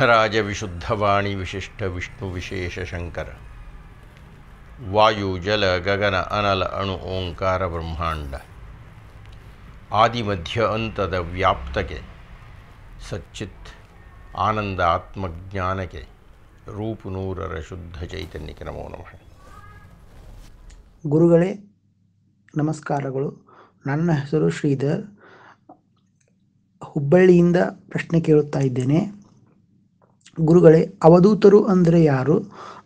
ವಿಶುದ್ಧರಾಜ ವಿಶುದ್ಧವಾಣಿ ವಿಶಿಷ್ಟ ವಿಷ್ಣು ವಿಶೇಷ ಶಂಕರ ವಾಯು ಜಲ ಗಗನ ಅನಲ ಅಣು ಓಂಕಾರ ಬ್ರಹ್ಮಾಂಡ ಆದಿಮಧ್ಯ ಅಂತದ ವ್ಯಾಪ್ತಕ್ಕೆ ಸಚ್ಚಿತ್ ಆನಂದ ಆತ್ಮಜ್ಞಾನಕ್ಕೆ ರೂಪುನೂರರ ಶುದ್ಧ ಚೈತನ್ಯಕ್ಕೆ ನಮೋ ನಮಃ ಗುರುಗಳೇ ನಮಸ್ಕಾರಗಳು ನನ್ನ ಹೆಸರು ಶ್ರೀಧರ್ ಹುಬ್ಬಳ್ಳಿಯಿಂದ ಪ್ರಶ್ನೆ ಕೇಳುತ್ತಾ ಇದ್ದೇನೆ ಗುರುಗಳೇ ಅವಧೂತರು ಅಂದರೆ ಯಾರು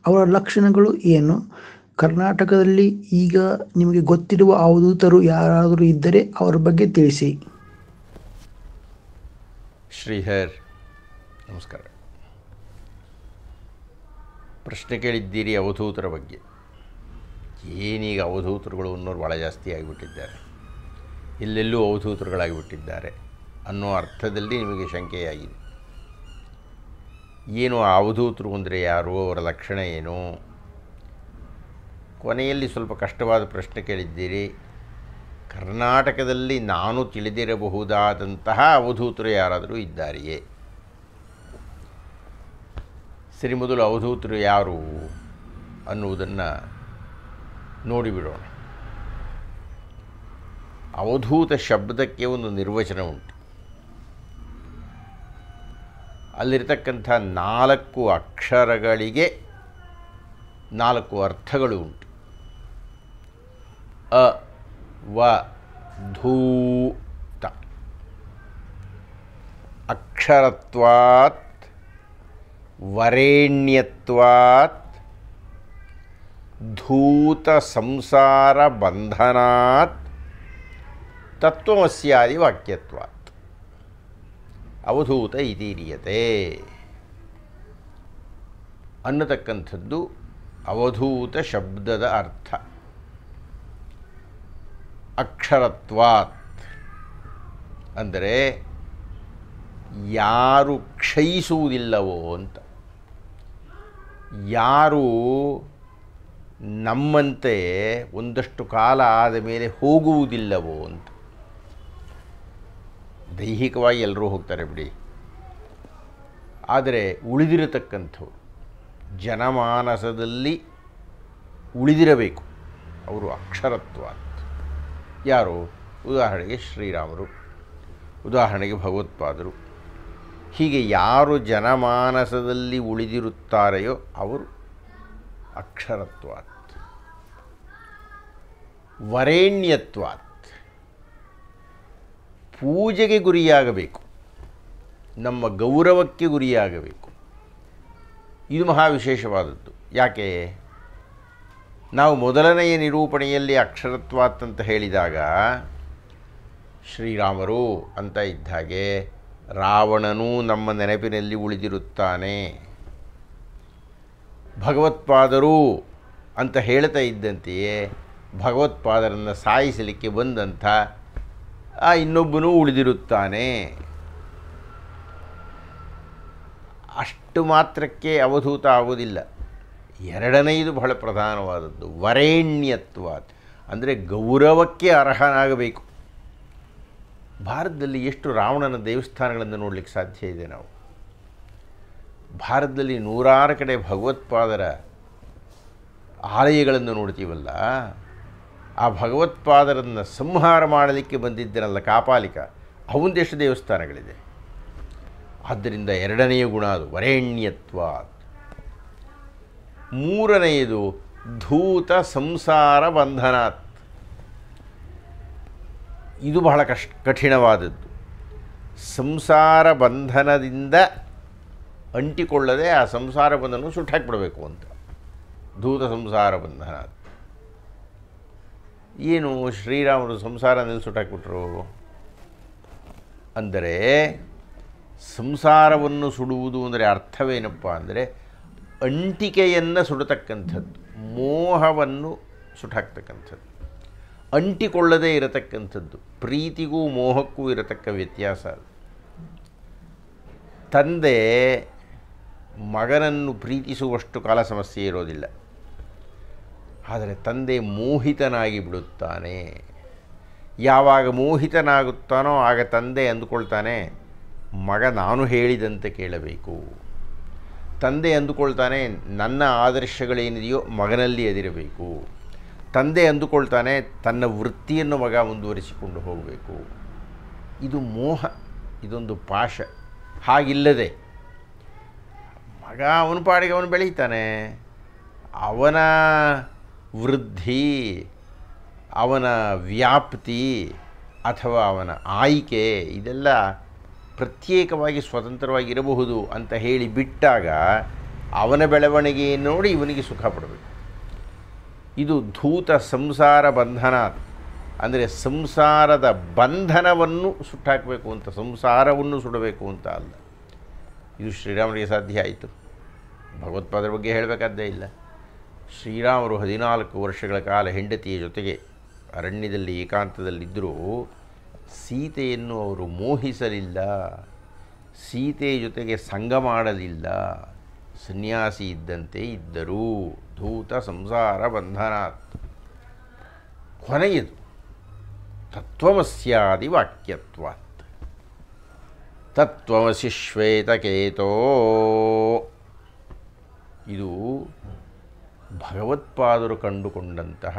ಅವರ ಲಕ್ಷಣಗಳು ಏನು ಕರ್ನಾಟಕದಲ್ಲಿ ಈಗ ನಿಮಗೆ ಗೊತ್ತಿರುವ ಅವಧೂತರು ಯಾರಾದರೂ ಇದ್ದರೆ ಅವರ ಬಗ್ಗೆ ತಿಳಿಸಿ ಶ್ರೀಹರ್ ನಮಸ್ಕಾರ ಪ್ರಶ್ನೆ ಕೇಳಿದ್ದೀರಿ ಅವಧೂತರ ಬಗ್ಗೆ ಏನೀಗ ಅವಧೂತರುಗಳು ಅನ್ನೋರು ಭಾಳ ಜಾಸ್ತಿ ಆಗಿಬಿಟ್ಟಿದ್ದಾರೆ ಎಲ್ಲೆಲ್ಲೂ ಅವಧೂತರುಗಳಾಗಿಬಿಟ್ಟಿದ್ದಾರೆ ಅನ್ನೋ ಅರ್ಥದಲ್ಲಿ ನಿಮಗೆ ಶಂಕೆಯಾಗಿದೆ ಏನು ಅವಧೂತರು ಅಂದರೆ ಯಾರು ಅವರ ಲಕ್ಷಣ ಏನು ಕೊನೆಯಲ್ಲಿ ಸ್ವಲ್ಪ ಕಷ್ಟವಾದ ಪ್ರಶ್ನೆ ಕೇಳಿದ್ದೀರಿ ಕರ್ನಾಟಕದಲ್ಲಿ ನಾನು ತಿಳಿದಿರಬಹುದಾದಂತಹ ಅವಧೂತರು ಯಾರಾದರೂ ಇದ್ದಾರೆಯೇ ಸರಿ ಮೊದಲು ಅವಧೂತರು ಯಾರು ಅನ್ನುವುದನ್ನು ನೋಡಿಬಿಡೋಣ ಅವಧೂತ ಶಬ್ದಕ್ಕೆ ಒಂದು ನಿರ್ವಚನ ಉಂಟು ಅಲ್ಲಿರ್ತಕ್ಕಂಥ ನಾಲ್ಕು ಅಕ್ಷರಗಳಿಗೆ ನಾಲ್ಕು ಅರ್ಥಗಳು ಉಂಟು ಅ ವ ಧೂ ತ ಅಕ್ಷರತ್ವಾತ್ ವರೆಣ್ಯತ್ವಾತ್ ಧೂತ ಸಂಸಾರ ಬಂಧನಾತ್ ತತ್ವಮಸ್ಯಾದಿ ವಾಕ್ಯತ್ವ ಅವಧೂತ ಇದೀರಿಯತೆ ಅನ್ನತಕ್ಕಂಥದ್ದು ಅವಧೂತ ಶಬ್ದದ ಅರ್ಥ ಅಕ್ಷರತ್ವಾತ್ ಅಂದರೆ ಯಾರು ಕ್ಷಯಿಸುವುದಿಲ್ಲವೋ ಅಂತ ಯಾರು ನಮ್ಮಂತೆ ಒಂದಷ್ಟು ಕಾಲ ಆದ ಮೇಲೆ ಹೋಗುವುದಿಲ್ಲವೋ ಅಂತ ದೈಹಿಕವಾಗಿ ಎಲ್ಲರೂ ಹೋಗ್ತಾರೆ ಬಿಡಿ ಆದರೆ ಉಳಿದಿರತಕ್ಕಂಥವ್ರು ಜನಮಾನಸದಲ್ಲಿ ಉಳಿದಿರಬೇಕು ಅವರು ಅಕ್ಷರತ್ವ ಅಂತ ಯಾರು ಉದಾಹರಣೆಗೆ ಶ್ರೀರಾಮರು ಉದಾಹರಣೆಗೆ ಭಗವತ್ಪಾದರು ಹೀಗೆ ಯಾರು ಜನಮಾನಸದಲ್ಲಿ ಉಳಿದಿರುತ್ತಾರೆಯೋ ಅವರು ಅಕ್ಷರತ್ವ ವರೇಣ್ಯತ್ವ ಪೂಜೆಗೆ ಗುರಿಯಾಗಬೇಕು ನಮ್ಮ ಗೌರವಕ್ಕೆ ಗುರಿಯಾಗಬೇಕು ಇದು ಮಹಾವಿಶೇಷವಾದದ್ದು ಯಾಕೆ ನಾವು ಮೊದಲನೆಯ ನಿರೂಪಣೆಯಲ್ಲಿ ಅಕ್ಷರತ್ವಾತ್ ಅಂತ ಹೇಳಿದಾಗ ಶ್ರೀರಾಮರು ಅಂತ ಇದ್ದ ಹಾಗೆ ರಾವಣನೂ ನಮ್ಮ ನೆನಪಿನಲ್ಲಿ ಉಳಿದಿರುತ್ತಾನೆ ಭಗವತ್ಪಾದರು ಅಂತ ಹೇಳ್ತಾ ಇದ್ದಂತೆಯೇ ಭಗವತ್ಪಾದರನ್ನು ಸಾಯಿಸಲಿಕ್ಕೆ ಬಂದಂಥ ಆ ಇನ್ನೊಬ್ಬನೂ ಉಳಿದಿರುತ್ತಾನೆ ಅಷ್ಟು ಮಾತ್ರಕ್ಕೆ ಅವಧೂತ ಆಗೋದಿಲ್ಲ ಎರಡನೆಯದು ಬಹಳ ಪ್ರಧಾನವಾದದ್ದು ವರೇಣ್ಯತ್ವ ಅಂದರೆ ಗೌರವಕ್ಕೆ ಅರ್ಹನಾಗಬೇಕು ಭಾರತದಲ್ಲಿ ಎಷ್ಟು ರಾವಣನ ದೇವಸ್ಥಾನಗಳನ್ನು ನೋಡಲಿಕ್ಕೆ ಸಾಧ್ಯ ಇದೆ ನಾವು ಭಾರತದಲ್ಲಿ ನೂರಾರು ಕಡೆ ಭಗವತ್ಪಾದರ ಆಲಯಗಳನ್ನು ನೋಡ್ತೀವಲ್ಲ ಆ ಭಗವತ್ಪಾದರನ್ನು ಸಂಹಾರ ಮಾಡಲಿಕ್ಕೆ ಬಂದಿದ್ದರಲ್ಲ ಕಾಪಾಲಿಕ ಅವಂದೆಷ್ಟು ದೇವಸ್ಥಾನಗಳಿದೆ ಆದ್ದರಿಂದ ಎರಡನೆಯ ಗುಣ ಅದು ವರೇಣ್ಯತ್ವ ಮೂರನೆಯದು ಧೂತ ಸಂಸಾರ ಬಂಧನಾತ್ ಇದು ಬಹಳ ಕಷ್ಟ ಕಠಿಣವಾದದ್ದು ಸಂಸಾರ ಬಂಧನದಿಂದ ಅಂಟಿಕೊಳ್ಳದೆ ಆ ಸಂಸಾರ ಬಂಧನ ಸುಟ್ಟಾಕ್ಬಿಡಬೇಕು ಅಂತ ಧೂತ ಸಂಸಾರ ಬಂಧನಾತ್ ಏನು ಶ್ರೀರಾಮರು ಸಂಸಾರ ನಿಲ್ಲಿಸುಟಾಕ್ಬಿಟ್ರು ಅಂದರೆ ಸಂಸಾರವನ್ನು ಸುಡುವುದು ಅಂದರೆ ಅರ್ಥವೇನಪ್ಪ ಅಂದರೆ ಅಂಟಿಕೆಯನ್ನು ಸುಡತಕ್ಕಂಥದ್ದು ಮೋಹವನ್ನು ಸುಟಾಕ್ತಕ್ಕಂಥದ್ದು ಅಂಟಿಕೊಳ್ಳದೇ ಇರತಕ್ಕಂಥದ್ದು ಪ್ರೀತಿಗೂ ಮೋಹಕ್ಕೂ ಇರತಕ್ಕ ವ್ಯತ್ಯಾಸ ಅದು ತಂದೆ ಮಗನನ್ನು ಪ್ರೀತಿಸುವಷ್ಟು ಕಾಲ ಸಮಸ್ಯೆ ಇರೋದಿಲ್ಲ ಆದರೆ ತಂದೆ ಮೋಹಿತನಾಗಿ ಬಿಡುತ್ತಾನೆ ಯಾವಾಗ ಮೋಹಿತನಾಗುತ್ತಾನೋ ಆಗ ತಂದೆ ಅಂದುಕೊಳ್ತಾನೆ ಮಗ ನಾನು ಹೇಳಿದಂತೆ ಕೇಳಬೇಕು ತಂದೆ ಅಂದುಕೊಳ್ತಾನೆ ನನ್ನ ಆದರ್ಶಗಳೇನಿದೆಯೋ ಮಗನಲ್ಲಿ ಎದಿರಬೇಕು ತಂದೆ ಅಂದುಕೊಳ್ತಾನೆ ತನ್ನ ವೃತ್ತಿಯನ್ನು ಮಗ ಮುಂದುವರಿಸಿಕೊಂಡು ಹೋಗಬೇಕು ಇದು ಮೋಹ ಇದೊಂದು ಪಾಶ ಹಾಗಿಲ್ಲದೆ ಮಗ ಅವನ ಪಾಡಿಗೆ ಅವನು ಬೆಳೀತಾನೆ ಅವನ ವೃದ್ಧಿ ಅವನ ವ್ಯಾಪ್ತಿ ಅಥವಾ ಅವನ ಆಯ್ಕೆ ಇದೆಲ್ಲ ಪ್ರತ್ಯೇಕವಾಗಿ ಸ್ವತಂತ್ರವಾಗಿರಬಹುದು ಅಂತ ಹೇಳಿ ಬಿಟ್ಟಾಗ ಅವನ ಬೆಳವಣಿಗೆಯನ್ನು ನೋಡಿ ಇವನಿಗೆ ಸುಖ ಪಡಬೇಕು ಇದು ಧೂತ ಸಂಸಾರ ಬಂಧನ ಅಂದರೆ ಸಂಸಾರದ ಬಂಧನವನ್ನು ಸುಟ್ಟಾಕಬೇಕು ಅಂತ ಸಂಸಾರವನ್ನು ಸುಡಬೇಕು ಅಂತ ಅಲ್ಲ ಇದು ಶ್ರೀರಾಮನಿಗೆ ಸಾಧ್ಯ ಆಯಿತು ಭಗವತ್ಪಾದರ ಬಗ್ಗೆ ಹೇಳಬೇಕಾದ್ದೇ ಇಲ್ಲ ಶ್ರೀರಾಮರು ಹದಿನಾಲ್ಕು ವರ್ಷಗಳ ಕಾಲ ಹೆಂಡತಿಯ ಜೊತೆಗೆ ಅರಣ್ಯದಲ್ಲಿ ಏಕಾಂತದಲ್ಲಿದ್ದರೂ ಸೀತೆಯನ್ನು ಅವರು ಮೋಹಿಸಲಿಲ್ಲ ಸೀತೆಯ ಜೊತೆಗೆ ಸಂಘ ಮಾಡಲಿಲ್ಲ ಸನ್ಯಾಸಿ ಇದ್ದಂತೆ ಇದ್ದರು ಧೂತ ಸಂಸಾರ ಬಂಧನಾತ್ ಕೊನೆಯದು ತತ್ವಮಸ್ಯಾದಿ ವಾಕ್ಯತ್ವಾತ್ ತತ್ವಮಸಿ ಶ್ವೇತಕೇತೋ ಇದು ಭಗವತ್ಪಾದರು ಕಂಡುಕೊಂಡಂತಹ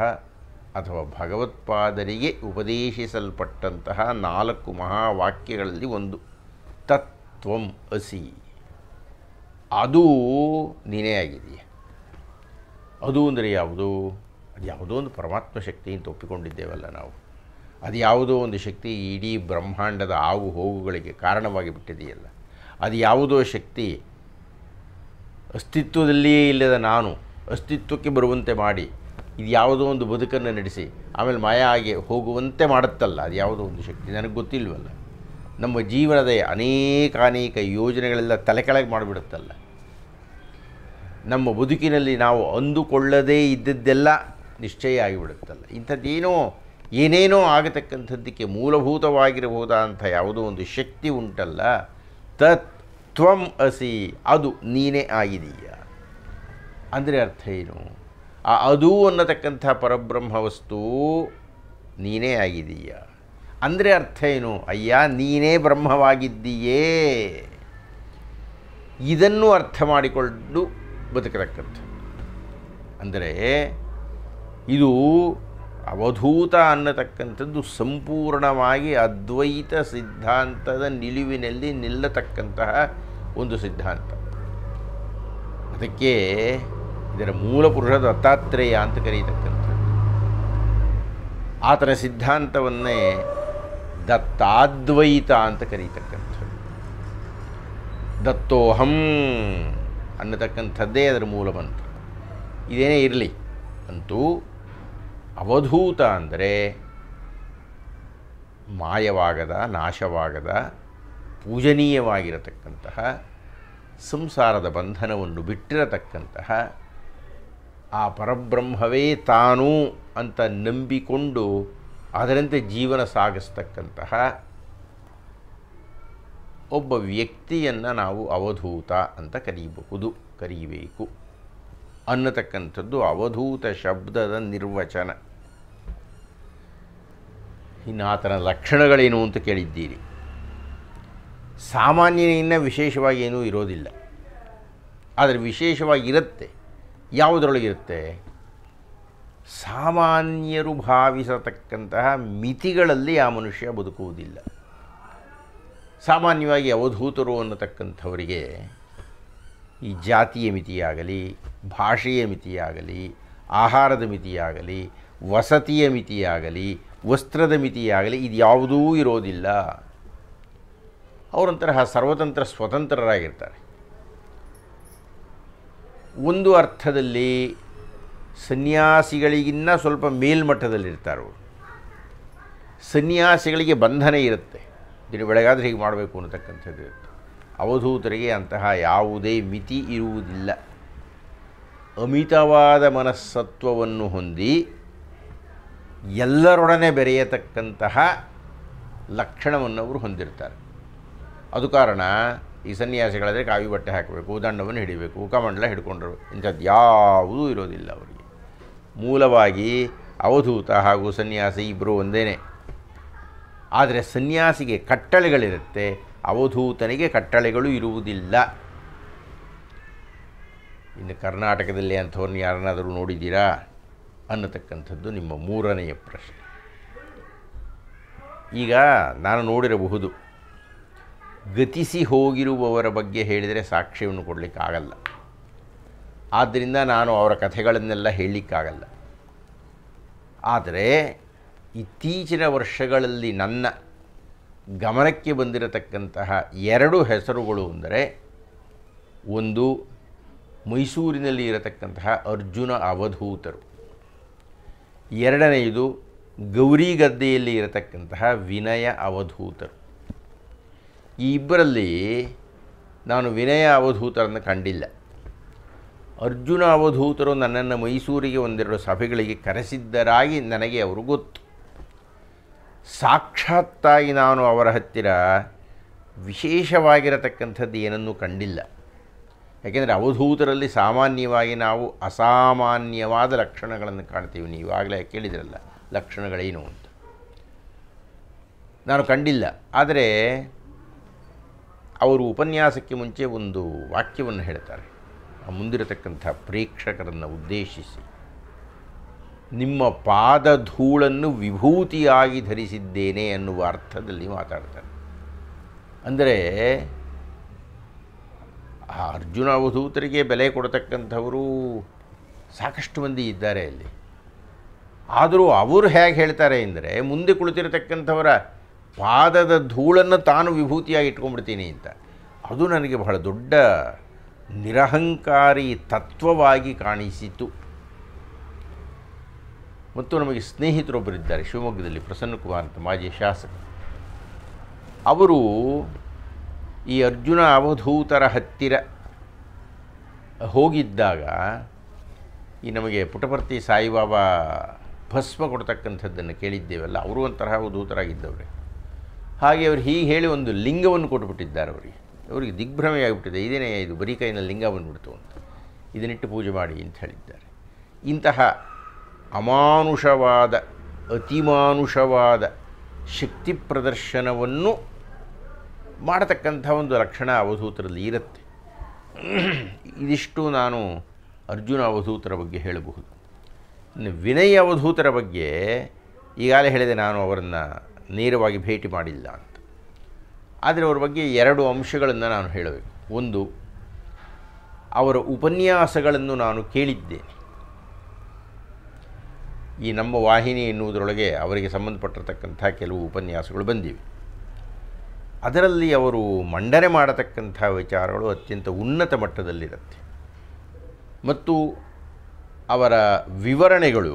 ಅಥವಾ ಭಗವತ್ಪಾದರಿಗೆ ಉಪದೇಶಿಸಲ್ಪಟ್ಟಂತಹ ನಾಲ್ಕು ಮಹಾವಾಕ್ಯಗಳಲ್ಲಿ ಒಂದು ತತ್ವಂ ಅಸಿ ಅದು ನೀನೇ ಆಗಿದೆಯಾ ಅದು ಅಂದರೆ ಯಾವುದು ಅದು ಯಾವುದೋ ಒಂದು ಪರಮಾತ್ಮ ಶಕ್ತಿ ಅಂತ ಒಪ್ಪಿಕೊಂಡಿದ್ದೇವಲ್ಲ ನಾವು ಅದು ಯಾವುದೋ ಒಂದು ಶಕ್ತಿ ಇಡೀ ಬ್ರಹ್ಮಾಂಡದ ಆಗು ಹೋಗುಗಳಿಗೆ ಕಾರಣವಾಗಿ ಬಿಟ್ಟಿದೆಯಲ್ಲ ಅದು ಯಾವುದೋ ಶಕ್ತಿ ಅಸ್ತಿತ್ವದಲ್ಲಿಯೇ ಇಲ್ಲದ ನಾನು ಅಸ್ತಿತ್ವಕ್ಕೆ ಬರುವಂತೆ ಮಾಡಿ ಇದು ಯಾವುದೋ ಒಂದು ಬದುಕನ್ನು ನಡೆಸಿ ಆಮೇಲೆ ಮಾಯ ಆಗಿ ಹೋಗುವಂತೆ ಮಾಡುತ್ತಲ್ಲ ಅದು ಯಾವುದೋ ಒಂದು ಶಕ್ತಿ ನನಗೆ ಗೊತ್ತಿಲ್ವಲ್ಲ ನಮ್ಮ ಜೀವನದ ಅನೇಕ ಅನೇಕ ಯೋಜನೆಗಳೆಲ್ಲ ತಲೆ ಕೆಳಗೆ ಮಾಡಿಬಿಡುತ್ತಲ್ಲ ನಮ್ಮ ಬದುಕಿನಲ್ಲಿ ನಾವು ಅಂದುಕೊಳ್ಳದೇ ಇದ್ದದ್ದೆಲ್ಲ ನಿಶ್ಚಯ ಆಗಿಬಿಡುತ್ತಲ್ಲ ಇಂಥದ್ದೇನೋ ಏನೇನೋ ಆಗತಕ್ಕಂಥದ್ದಕ್ಕೆ ಮೂಲಭೂತವಾಗಿರಬಹುದಾದಂಥ ಯಾವುದೋ ಒಂದು ಶಕ್ತಿ ಉಂಟಲ್ಲ ತತ್ವಂ ಅಸಿ ಅದು ನೀನೇ ಆಗಿದೀಯಾ ಅಂದರೆ ಅರ್ಥ ಏನು ಆ ಅದು ಅನ್ನತಕ್ಕಂಥ ಪರಬ್ರಹ್ಮ ವಸ್ತು ನೀನೇ ಆಗಿದೀಯ ಅಂದರೆ ಅರ್ಥ ಏನು ಅಯ್ಯ ನೀನೇ ಬ್ರಹ್ಮವಾಗಿದ್ದೀಯೇ ಇದನ್ನು ಅರ್ಥ ಮಾಡಿಕೊಂಡು ಬದುಕತಕ್ಕಂಥ ಅಂದರೆ ಇದು ಅವಧೂತ ಅನ್ನತಕ್ಕಂಥದ್ದು ಸಂಪೂರ್ಣವಾಗಿ ಅದ್ವೈತ ಸಿದ್ಧಾಂತದ ನಿಲುವಿನಲ್ಲಿ ನಿಲ್ಲತಕ್ಕಂತಹ ಒಂದು ಸಿದ್ಧಾಂತ ಅದಕ್ಕೆ ಇದರ ಮೂಲ ಪುರುಷ ದತ್ತಾತ್ರೇಯ ಅಂತ ಕರೀತಕ್ಕಂಥದ್ದು ಆತನ ಸಿದ್ಧಾಂತವನ್ನೇ ದತ್ತಾದ್ವೈತ ಅಂತ ಕರೀತಕ್ಕಂಥದ್ದು ದತ್ತೋಹಂ ಅನ್ನತಕ್ಕಂಥದ್ದೇ ಅದರ ಮೂಲ ಮಂತ್ರ ಇದೇನೇ ಇರಲಿ ಅಂತೂ ಅವಧೂತ ಅಂದರೆ ಮಾಯವಾಗದ ನಾಶವಾಗದ ಪೂಜನೀಯವಾಗಿರತಕ್ಕಂತಹ ಸಂಸಾರದ ಬಂಧನವನ್ನು ಬಿಟ್ಟಿರತಕ್ಕಂತಹ ಆ ಪರಬ್ರಹ್ಮವೇ ತಾನು ಅಂತ ನಂಬಿಕೊಂಡು ಅದರಂತೆ ಜೀವನ ಸಾಗಿಸ್ತಕ್ಕಂತಹ ಒಬ್ಬ ವ್ಯಕ್ತಿಯನ್ನು ನಾವು ಅವಧೂತ ಅಂತ ಕರೀಬಹುದು ಕರೀಬೇಕು ಅನ್ನತಕ್ಕಂಥದ್ದು ಅವಧೂತ ಶಬ್ದದ ನಿರ್ವಚನ ಇನ್ನು ಆತನ ಲಕ್ಷಣಗಳೇನು ಅಂತ ಕೇಳಿದ್ದೀರಿ ಸಾಮಾನ್ಯನಿಂದ ವಿಶೇಷವಾಗಿ ಏನೂ ಇರೋದಿಲ್ಲ ಆದರೆ ವಿಶೇಷವಾಗಿರುತ್ತೆ ಯಾವುದರೊಳಗಿರುತ್ತೆ ಸಾಮಾನ್ಯರು ಭಾವಿಸತಕ್ಕಂತಹ ಮಿತಿಗಳಲ್ಲಿ ಆ ಮನುಷ್ಯ ಬದುಕುವುದಿಲ್ಲ ಸಾಮಾನ್ಯವಾಗಿ ಅವಧೂತರು ಅನ್ನತಕ್ಕಂಥವರಿಗೆ ಈ ಜಾತಿಯ ಮಿತಿಯಾಗಲಿ ಭಾಷೆಯ ಮಿತಿಯಾಗಲಿ ಆಹಾರದ ಮಿತಿಯಾಗಲಿ ವಸತಿಯ ಮಿತಿಯಾಗಲಿ ವಸ್ತ್ರದ ಮಿತಿಯಾಗಲಿ ಇದು ಯಾವುದೂ ಇರೋದಿಲ್ಲ ಅವರಂತರ ಸರ್ವತಂತ್ರ ಸ್ವತಂತ್ರರಾಗಿರ್ತಾರೆ ಒಂದು ಅರ್ಥದಲ್ಲಿ ಸನ್ಯಾಸಿಗಳಿಗಿನ್ನ ಸ್ವಲ್ಪ ಮೇಲ್ಮಟ್ಟದಲ್ಲಿರ್ತಾರವರು ಸನ್ಯಾಸಿಗಳಿಗೆ ಬಂಧನ ಇರುತ್ತೆ ದಿನ ಬೆಳಗಾದರೆ ಹೀಗೆ ಮಾಡಬೇಕು ಅನ್ನತಕ್ಕಂಥದ್ದು ಇರುತ್ತೆ ಅವಧೂತರಿಗೆ ಅಂತಹ ಯಾವುದೇ ಮಿತಿ ಇರುವುದಿಲ್ಲ ಅಮಿತವಾದ ಮನಸ್ಸತ್ವವನ್ನು ಹೊಂದಿ ಎಲ್ಲರೊಡನೆ ಬೆರೆಯತಕ್ಕಂತಹ ಲಕ್ಷಣವನ್ನು ಅವರು ಹೊಂದಿರ್ತಾರೆ ಅದು ಕಾರಣ ಈ ಸನ್ಯಾಸಿಗಳಾದರೆ ಕಾವಿ ಬಟ್ಟೆ ಹಾಕಬೇಕು ದಂಡವನ್ನು ಹಿಡಿಬೇಕು ಕಮಂಡಲ ಹಿಡ್ಕೊಂಡ್ರು ಇಂಥದ್ದು ಯಾವುದೂ ಇರೋದಿಲ್ಲ ಅವರಿಗೆ ಮೂಲವಾಗಿ ಅವಧೂತ ಹಾಗೂ ಸನ್ಯಾಸಿ ಇಬ್ಬರು ಒಂದೇ ಆದರೆ ಸನ್ಯಾಸಿಗೆ ಕಟ್ಟಳೆಗಳಿರುತ್ತೆ ಅವಧೂತನಿಗೆ ಕಟ್ಟಳೆಗಳು ಇರುವುದಿಲ್ಲ ಇನ್ನು ಕರ್ನಾಟಕದಲ್ಲಿ ಅಂಥವ್ರನ್ನ ಯಾರನ್ನಾದರೂ ನೋಡಿದ್ದೀರಾ ಅನ್ನತಕ್ಕಂಥದ್ದು ನಿಮ್ಮ ಮೂರನೆಯ ಪ್ರಶ್ನೆ ಈಗ ನಾನು ನೋಡಿರಬಹುದು ಗತಿಸಿ ಹೋಗಿರುವವರ ಬಗ್ಗೆ ಹೇಳಿದರೆ ಸಾಕ್ಷ್ಯವನ್ನು ಕೊಡಲಿಕ್ಕಾಗಲ್ಲ ಆದ್ದರಿಂದ ನಾನು ಅವರ ಕಥೆಗಳನ್ನೆಲ್ಲ ಹೇಳಲಿಕ್ಕಾಗಲ್ಲ ಆದರೆ ಇತ್ತೀಚಿನ ವರ್ಷಗಳಲ್ಲಿ ನನ್ನ ಗಮನಕ್ಕೆ ಬಂದಿರತಕ್ಕಂತಹ ಎರಡು ಹೆಸರುಗಳು ಅಂದರೆ ಒಂದು ಮೈಸೂರಿನಲ್ಲಿ ಇರತಕ್ಕಂತಹ ಅರ್ಜುನ ಅವಧೂತರು ಎರಡನೆಯದು ಗೌರಿಗದ್ದೆಯಲ್ಲಿ ಇರತಕ್ಕಂತಹ ವಿನಯ ಅವಧೂತರು ಈ ಇಬ್ಬರಲ್ಲಿ ನಾನು ವಿನಯ ಅವಧೂತರನ್ನು ಕಂಡಿಲ್ಲ ಅರ್ಜುನ ಅವಧೂತರು ನನ್ನನ್ನು ಮೈಸೂರಿಗೆ ಒಂದೆರಡು ಸಭೆಗಳಿಗೆ ಕರೆಸಿದ್ದರಾಗಿ ನನಗೆ ಅವರು ಗೊತ್ತು ಸಾಕ್ಷಾತ್ತಾಗಿ ನಾನು ಅವರ ಹತ್ತಿರ ವಿಶೇಷವಾಗಿರತಕ್ಕಂಥದ್ದು ಏನನ್ನೂ ಕಂಡಿಲ್ಲ ಯಾಕೆಂದರೆ ಅವಧೂತರಲ್ಲಿ ಸಾಮಾನ್ಯವಾಗಿ ನಾವು ಅಸಾಮಾನ್ಯವಾದ ಲಕ್ಷಣಗಳನ್ನು ಕಾಣ್ತೀವಿ ನೀವು ಆಗಲೇ ಕೇಳಿದಿರಲ್ಲ ಲಕ್ಷಣಗಳೇನು ಅಂತ ನಾನು ಕಂಡಿಲ್ಲ ಆದರೆ ಅವರು ಉಪನ್ಯಾಸಕ್ಕೆ ಮುಂಚೆ ಒಂದು ವಾಕ್ಯವನ್ನು ಹೇಳ್ತಾರೆ ಆ ಮುಂದಿರತಕ್ಕಂಥ ಪ್ರೇಕ್ಷಕರನ್ನು ಉದ್ದೇಶಿಸಿ ನಿಮ್ಮ ಧೂಳನ್ನು ವಿಭೂತಿಯಾಗಿ ಧರಿಸಿದ್ದೇನೆ ಅನ್ನುವ ಅರ್ಥದಲ್ಲಿ ಮಾತಾಡ್ತಾರೆ ಅಂದರೆ ಆ ಅರ್ಜುನ ಅವಧೂತರಿಗೆ ಬೆಲೆ ಕೊಡತಕ್ಕಂಥವರು ಸಾಕಷ್ಟು ಮಂದಿ ಇದ್ದಾರೆ ಅಲ್ಲಿ ಆದರೂ ಅವರು ಹೇಗೆ ಹೇಳ್ತಾರೆ ಅಂದರೆ ಮುಂದೆ ಕುಳಿತಿರತಕ್ಕಂಥವರ ಪಾದದ ಧೂಳನ್ನು ತಾನು ವಿಭೂತಿಯಾಗಿ ಇಟ್ಕೊಂಡ್ಬಿಡ್ತೀನಿ ಅಂತ ಅದು ನನಗೆ ಬಹಳ ದೊಡ್ಡ ನಿರಹಂಕಾರಿ ತತ್ವವಾಗಿ ಕಾಣಿಸಿತು ಮತ್ತು ನಮಗೆ ಸ್ನೇಹಿತರೊಬ್ಬರಿದ್ದಾರೆ ಶಿವಮೊಗ್ಗದಲ್ಲಿ ಪ್ರಸನ್ನಕುಮಾರ್ ಅಂತ ಮಾಜಿ ಶಾಸಕ ಅವರು ಈ ಅರ್ಜುನ ಅವಧೂತರ ಹತ್ತಿರ ಹೋಗಿದ್ದಾಗ ಈ ನಮಗೆ ಪುಟಪರ್ತಿ ಸಾಯಿಬಾಬಾ ಭಸ್ಮ ಕೊಡ್ತಕ್ಕಂಥದ್ದನ್ನು ಕೇಳಿದ್ದೇವಲ್ಲ ಅವರು ಒಂಥರ ಅವಧೂತರಾಗಿದ್ದವ್ರೆ ಹಾಗೆ ಅವರು ಹೀಗೆ ಹೇಳಿ ಒಂದು ಲಿಂಗವನ್ನು ಕೊಟ್ಟುಬಿಟ್ಟಿದ್ದಾರೆ ಅವರಿಗೆ ಅವರಿಗೆ ದಿಗ್ಭ್ರಮೆಯಾಗಿಬಿಟ್ಟಿದೆ ಇದೇನೇ ಇದು ಬರೀ ಕೈನ ಲಿಂಗ ಬಂದುಬಿಡ್ತು ಅಂತ ಇದನ್ನಿಟ್ಟು ಪೂಜೆ ಮಾಡಿ ಅಂತ ಹೇಳಿದ್ದಾರೆ ಇಂತಹ ಅಮಾನುಷವಾದ ಅತಿಮಾನುಷವಾದ ಶಕ್ತಿ ಪ್ರದರ್ಶನವನ್ನು ಮಾಡತಕ್ಕಂಥ ಒಂದು ಲಕ್ಷಣ ಅವಧೂತರಲ್ಲಿ ಇರುತ್ತೆ ಇದಿಷ್ಟು ನಾನು ಅರ್ಜುನ ಅವಧೂತರ ಬಗ್ಗೆ ಹೇಳಬಹುದು ವಿನಯ ಅವಧೂತರ ಬಗ್ಗೆ ಈಗಾಗಲೇ ಹೇಳಿದೆ ನಾನು ಅವರನ್ನು ನೇರವಾಗಿ ಭೇಟಿ ಮಾಡಿಲ್ಲ ಅಂತ ಆದರೆ ಅವರ ಬಗ್ಗೆ ಎರಡು ಅಂಶಗಳನ್ನು ನಾನು ಹೇಳಬೇಕು ಒಂದು ಅವರ ಉಪನ್ಯಾಸಗಳನ್ನು ನಾನು ಕೇಳಿದ್ದೇನೆ ಈ ನಮ್ಮ ವಾಹಿನಿ ಎನ್ನುವುದರೊಳಗೆ ಅವರಿಗೆ ಸಂಬಂಧಪಟ್ಟಿರತಕ್ಕಂಥ ಕೆಲವು ಉಪನ್ಯಾಸಗಳು ಬಂದಿವೆ ಅದರಲ್ಲಿ ಅವರು ಮಂಡನೆ ಮಾಡತಕ್ಕಂಥ ವಿಚಾರಗಳು ಅತ್ಯಂತ ಉನ್ನತ ಮಟ್ಟದಲ್ಲಿರುತ್ತೆ ಮತ್ತು ಅವರ ವಿವರಣೆಗಳು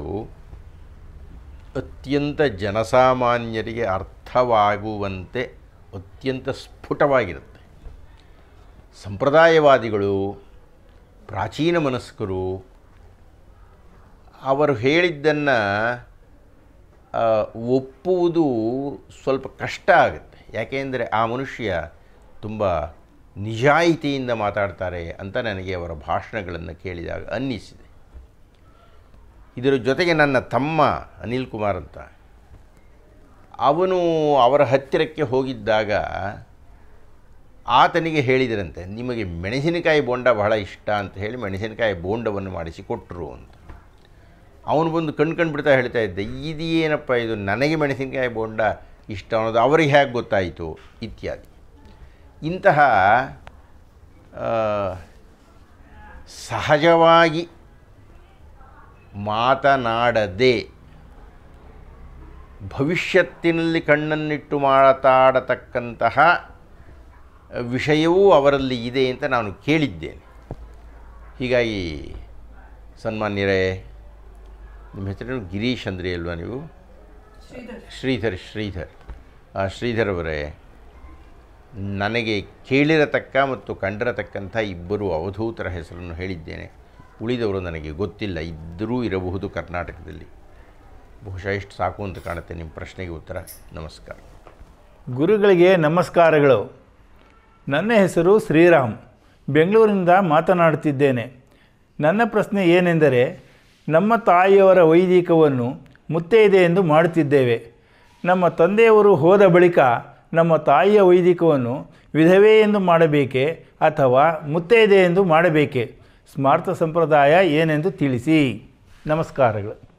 ಅತ್ಯಂತ ಜನಸಾಮಾನ್ಯರಿಗೆ ಅರ್ಥವಾಗುವಂತೆ ಅತ್ಯಂತ ಸ್ಫುಟವಾಗಿರುತ್ತೆ ಸಂಪ್ರದಾಯವಾದಿಗಳು ಪ್ರಾಚೀನ ಮನಸ್ಕರು ಅವರು ಹೇಳಿದ್ದನ್ನು ಒಪ್ಪುವುದು ಸ್ವಲ್ಪ ಕಷ್ಟ ಆಗುತ್ತೆ ಯಾಕೆಂದರೆ ಆ ಮನುಷ್ಯ ತುಂಬ ನಿಜಾಯಿತಿಯಿಂದ ಮಾತಾಡ್ತಾರೆ ಅಂತ ನನಗೆ ಅವರ ಭಾಷಣಗಳನ್ನು ಕೇಳಿದಾಗ ಅನ್ನಿಸಿದೆ ಇದರ ಜೊತೆಗೆ ನನ್ನ ತಮ್ಮ ಅನಿಲ್ ಕುಮಾರ್ ಅಂತ ಅವನು ಅವರ ಹತ್ತಿರಕ್ಕೆ ಹೋಗಿದ್ದಾಗ ಆತನಿಗೆ ಹೇಳಿದರಂತೆ ನಿಮಗೆ ಮೆಣಸಿನಕಾಯಿ ಬೋಂಡ ಬಹಳ ಇಷ್ಟ ಅಂತ ಹೇಳಿ ಮೆಣಸಿನಕಾಯಿ ಬೋಂಡವನ್ನು ಮಾಡಿಸಿ ಕೊಟ್ಟರು ಅಂತ ಅವನು ಬಂದು ಕಣ್ ಕಂಡುಬಿಡ್ತಾ ಹೇಳ್ತಾ ಇದ್ದೆ ಇದು ಇದು ನನಗೆ ಮೆಣಸಿನಕಾಯಿ ಬೋಂಡ ಇಷ್ಟ ಅನ್ನೋದು ಅವರಿಗೆ ಹೇಗೆ ಗೊತ್ತಾಯಿತು ಇತ್ಯಾದಿ ಇಂತಹ ಸಹಜವಾಗಿ ಮಾತನಾಡದೆ ಭವಿಷ್ಯತ್ತಿನಲ್ಲಿ ಕಣ್ಣನ್ನಿಟ್ಟು ಮಾತಾಡತಕ್ಕಂತಹ ವಿಷಯವೂ ಅವರಲ್ಲಿ ಇದೆ ಅಂತ ನಾನು ಕೇಳಿದ್ದೇನೆ ಹೀಗಾಗಿ ಸನ್ಮಾನ್ಯರೇ ನಿಮ್ಮ ಹೆಸರು ಗಿರೀಶ್ ಅಂದರೆ ಅಲ್ವಾ ನೀವು ಶ್ರೀಧರ್ ಶ್ರೀಧರ್ ಶ್ರೀಧರ್ ಅವರೇ ನನಗೆ ಕೇಳಿರತಕ್ಕ ಮತ್ತು ಕಂಡಿರತಕ್ಕಂಥ ಇಬ್ಬರು ಅವಧೂತರ ಹೆಸರನ್ನು ಹೇಳಿದ್ದೇನೆ ಉಳಿದವರು ನನಗೆ ಗೊತ್ತಿಲ್ಲ ಇದ್ದರೂ ಇರಬಹುದು ಕರ್ನಾಟಕದಲ್ಲಿ ಬಹುಶಃ ಇಷ್ಟು ಸಾಕು ಅಂತ ಕಾಣುತ್ತೆ ನಿಮ್ಮ ಪ್ರಶ್ನೆಗೆ ಉತ್ತರ ನಮಸ್ಕಾರ ಗುರುಗಳಿಗೆ ನಮಸ್ಕಾರಗಳು ನನ್ನ ಹೆಸರು ಶ್ರೀರಾಮ್ ಬೆಂಗಳೂರಿನಿಂದ ಮಾತನಾಡುತ್ತಿದ್ದೇನೆ ನನ್ನ ಪ್ರಶ್ನೆ ಏನೆಂದರೆ ನಮ್ಮ ತಾಯಿಯವರ ವೈದಿಕವನ್ನು ಮುತ್ತೈದೆ ಎಂದು ಮಾಡುತ್ತಿದ್ದೇವೆ ನಮ್ಮ ತಂದೆಯವರು ಹೋದ ಬಳಿಕ ನಮ್ಮ ತಾಯಿಯ ವೈದಿಕವನ್ನು ವಿಧವೇ ಎಂದು ಮಾಡಬೇಕೆ ಅಥವಾ ಮುತ್ತೈದೆ ಎಂದು ಮಾಡಬೇಕೆ ಸ್ಮಾರ್ತ ಸಂಪ್ರದಾಯ ಏನೆಂದು ತಿಳಿಸಿ ನಮಸ್ಕಾರಗಳು